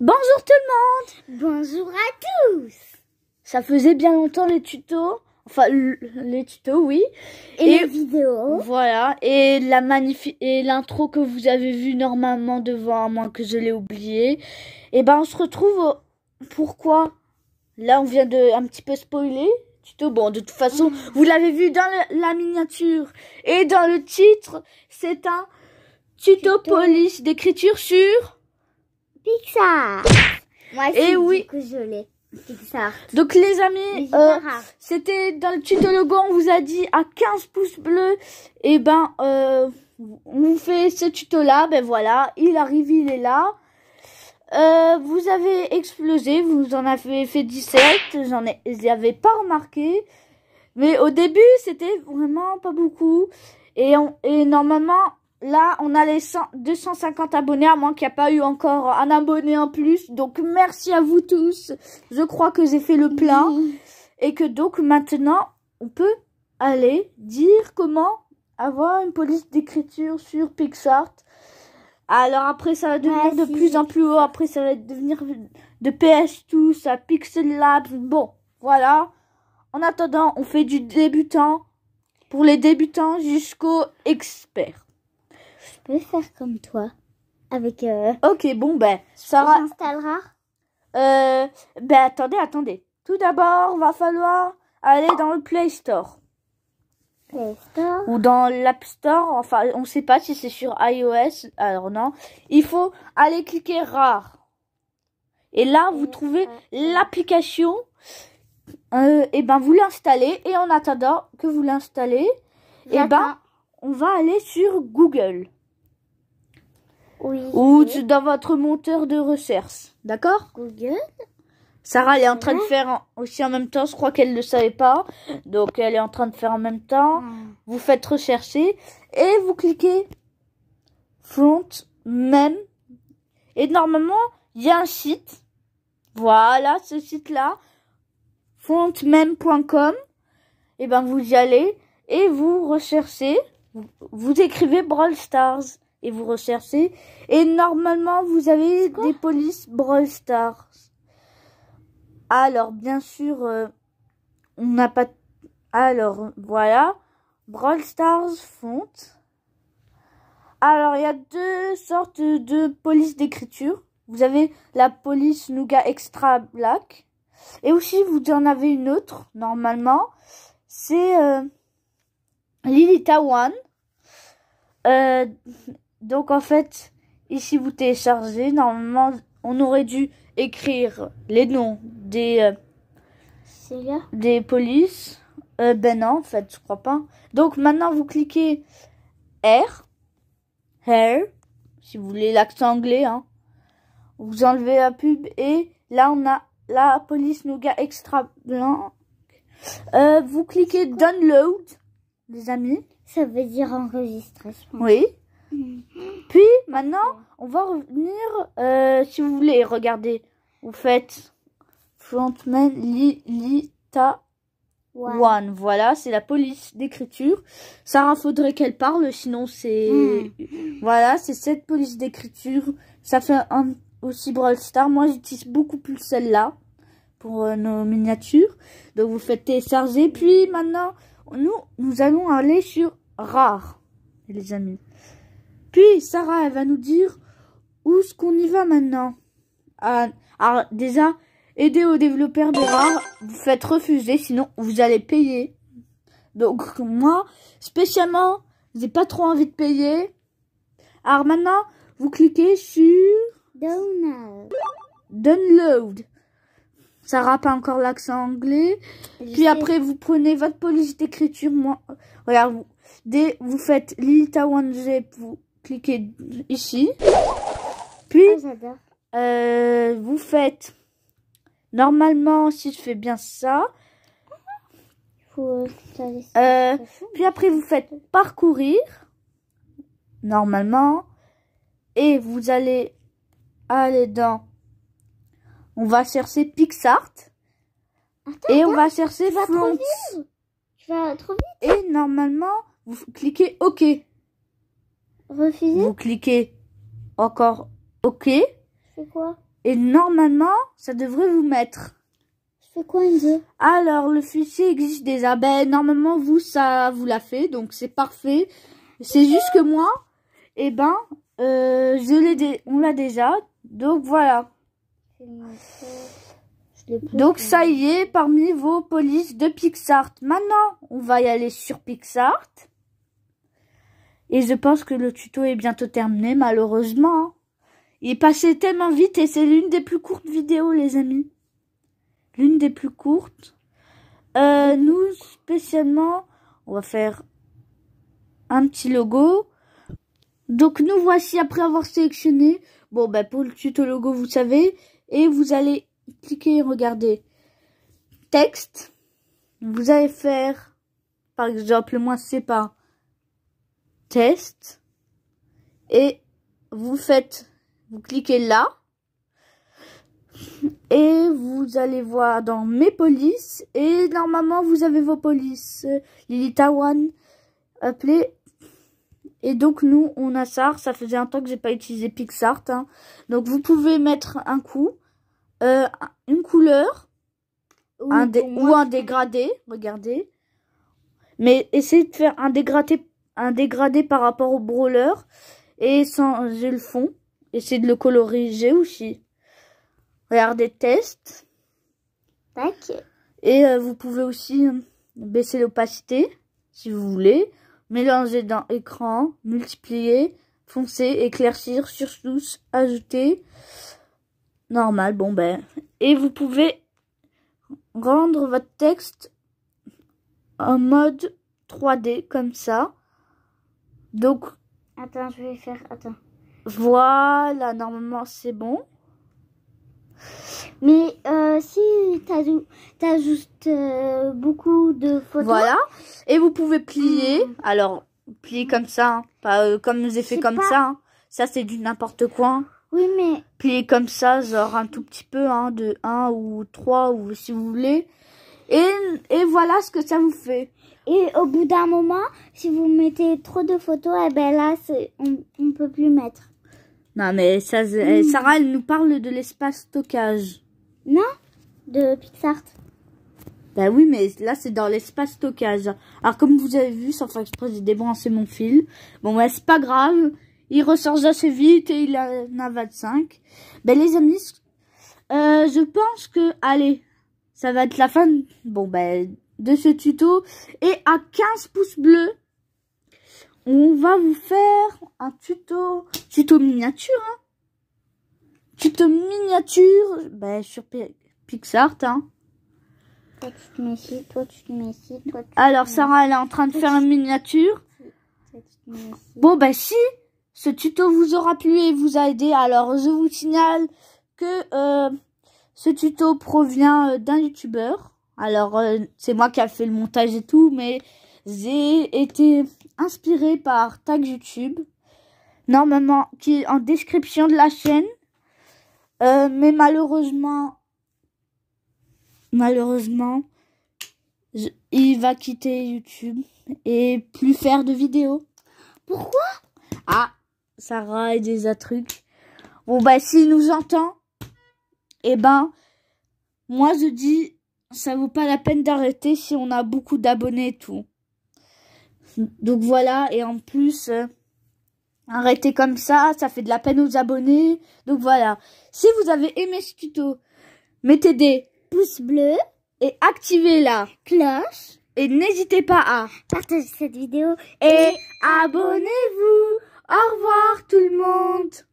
Bonjour tout le monde Bonjour à tous Ça faisait bien longtemps les tutos, enfin les tutos oui. Et, les vidéos. Voilà, et la et l'intro que vous avez vu normalement devant, à moins que je l'ai oublié. Et eh ben on se retrouve pourquoi Là on vient de un petit peu spoiler. Tuto, bon de toute façon, vous l'avez vu dans la miniature et dans le titre, c'est un tuto. police d'écriture sur Pixar. Moi Et eh oui. je l'ai. Pixar. Donc les amis, euh, c'était dans le tuto logo, on vous a dit à 15 pouces bleus, et eh ben euh, on fait ce tuto là, ben voilà, il arrive, il est là. Euh, vous avez explosé, vous en avez fait 17, j'en ai, avais pas remarqué, mais au début c'était vraiment pas beaucoup, et, on, et normalement Là, on a les 250 abonnés, à moins qu'il n'y a pas eu encore un abonné en plus. Donc, merci à vous tous. Je crois que j'ai fait le plein. Et que donc, maintenant, on peut aller dire comment avoir une police d'écriture sur Pixart. Alors après, ça va devenir de plus en plus haut. Après, ça va devenir de PS2 à Pixel Labs. Bon, voilà. En attendant, on fait du débutant pour les débutants jusqu'aux experts peut faire comme toi. Avec. Euh, ok, bon, ben, Sarah. Tu Euh. Ben, attendez, attendez. Tout d'abord, va falloir aller dans le Play Store. Play Store. Ou dans l'App Store. Enfin, on sait pas si c'est sur iOS. Alors, non. Il faut aller cliquer rare. Et là, vous trouvez l'application. Euh, et ben, vous l'installez. Et en attendant que vous l'installez, et ben, on va aller sur Google. Ou dans votre moteur de recherche. D'accord Google. Sarah, elle est en train de faire aussi en même temps. Je crois qu'elle ne le savait pas. Donc, elle est en train de faire en même temps. Hmm. Vous faites rechercher et vous cliquez front même. Et normalement, il y a un site. Voilà, ce site-là. Fontmeme.com. Et eh ben, vous y allez et vous recherchez. Vous, vous écrivez Brawl Stars et vous recherchez. Et normalement, vous avez des polices Brawl Stars. Alors, bien sûr, euh, on n'a pas... Alors, voilà. Brawl Stars font... Alors, il y a deux sortes de polices d'écriture. Vous avez la police Nougat Extra Black. Et aussi, vous en avez une autre, normalement. C'est euh, Lilita One. Euh, donc en fait, ici vous téléchargez, normalement on aurait dû écrire les noms des euh, des polices. Euh, ben non, en fait, je crois pas. Donc maintenant vous cliquez R, R, si vous voulez l'accent anglais, hein. Vous enlevez la pub et là on a la police nougat extra blanc. Euh, vous cliquez download, les amis. Ça veut dire enregistrer. Oui. Puis maintenant, on va revenir, euh, si vous voulez, regardez, vous faites frontman Lilita one. Voilà, c'est la police d'écriture. Sarah faudrait qu'elle parle, sinon c'est... Hmm. Voilà, c'est cette police d'écriture. Ça fait un, aussi Brawl Star. Moi, j'utilise beaucoup plus celle-là pour euh, nos miniatures. Donc, vous faites télécharger. Puis maintenant, nous, nous allons aller sur rare, les amis. Puis Sarah, elle va nous dire où est-ce qu'on y va maintenant. Ah, alors déjà, aidez aux développeurs de rares, vous faites refuser, sinon vous allez payer. Donc moi, spécialement, j'ai pas trop envie de payer. Alors maintenant, vous cliquez sur... Download. Download. Sarah pas encore l'accent anglais. Puis après, vous prenez votre police d'écriture. Moi, regarde, vous, faites Lilita One pour, cliquez ici. Puis, ah, euh, vous faites... Normalement, si je fais bien ça... Euh, euh, puis après, vous faites parcourir. Normalement. Et vous allez aller dans... On va chercher Pixart. et on va chercher France, Et normalement, vous cliquez OK. Vous cliquez encore OK. C'est quoi Et normalement, ça devrait vous mettre. Je fais quoi, Alors, le fichier existe déjà. Ben, normalement, vous, ça vous l'a fait, donc c'est parfait. C'est juste que moi, eh ben, euh, je l'ai on l'a déjà. Donc, voilà. Donc ça y est, parmi vos polices de Pixart. Maintenant, on va y aller sur Pixart. Et je pense que le tuto est bientôt terminé, malheureusement. Hein. Il est passé tellement vite et c'est l'une des plus courtes vidéos, les amis. L'une des plus courtes. Euh, nous, spécialement, on va faire un petit logo. Donc, nous voici après avoir sélectionné. Bon, ben, pour le tuto logo, vous savez. Et vous allez cliquer et regarder. Texte. Vous allez faire, par exemple, moi, c'est pas test. Et vous faites, vous cliquez là. Et vous allez voir dans mes polices. Et normalement, vous avez vos polices. Lily Tawan, appelé Et donc, nous, on a ça. Ça faisait un temps que j'ai pas utilisé Pixart. Hein. Donc, vous pouvez mettre un coup, euh, une couleur, ou un dégradé. Regardez. Mais essayez de faire un dégradé un dégradé par rapport au brawler et sans le fond. Essayer de le coloriser aussi. Regardez test. Et euh, vous pouvez aussi euh, baisser l'opacité si vous voulez. Mélanger dans écran, multiplier, foncer, éclaircir, surtout, ajouter. Normal, bon ben. Et vous pouvez rendre votre texte en mode 3D comme ça. Donc. Attends, je vais faire. Attends. Voilà, normalement c'est bon. Mais euh, si t'ajoutes euh, beaucoup de photos. Voilà. Et vous pouvez plier. Hmm. Alors, plier comme ça. Hein. Pas euh, comme nous fait comme ça. Hein. Ça, c'est du n'importe quoi. Oui, mais. Plier comme ça, genre un tout petit peu, hein, de 1 ou 3 ou si vous voulez. Et, et voilà ce que ça vous fait. Et au bout d'un moment, si vous mettez trop de photos, eh ben là, on ne peut plus mettre. Non, mais ça, eh, hmm. Sarah, elle nous parle de l'espace stockage. Non, de Pixar. ben bah oui, mais là, c'est dans l'espace stockage. Alors, comme vous avez vu, sans faire exprès, j'ai débranché mon fil. Bon, ben c'est pas grave. Il recharge assez vite et il en a 25. Ben, les amis, euh, je pense que, allez, ça va être la fin. Bon, ben, de ce tuto et à 15 pouces bleus on va vous faire un tuto tuto miniature hein. tuto miniature ben, sur Pixart hein. alors Sarah elle est en train de faire une miniature bon bah si ce tuto vous aura plu et vous a aidé alors je vous signale que euh, ce tuto provient euh, d'un youtubeur alors, euh, c'est moi qui a fait le montage et tout, mais j'ai été inspiré par Tag YouTube. Normalement, qui est en description de la chaîne. Euh, mais malheureusement, malheureusement, il va quitter YouTube et plus faire de vidéos. Pourquoi Ah, Sarah et des trucs. Bon bah s'il nous entend, eh ben, moi je dis ça vaut pas la peine d'arrêter si on a beaucoup d'abonnés et tout. Donc voilà, et en plus, arrêtez euh, arrêter comme ça, ça fait de la peine aux abonnés. Donc voilà, si vous avez aimé ce tuto, mettez des pouces bleus et activez la cloche. Et n'hésitez pas à partager cette vidéo et abonnez-vous. Au revoir tout le monde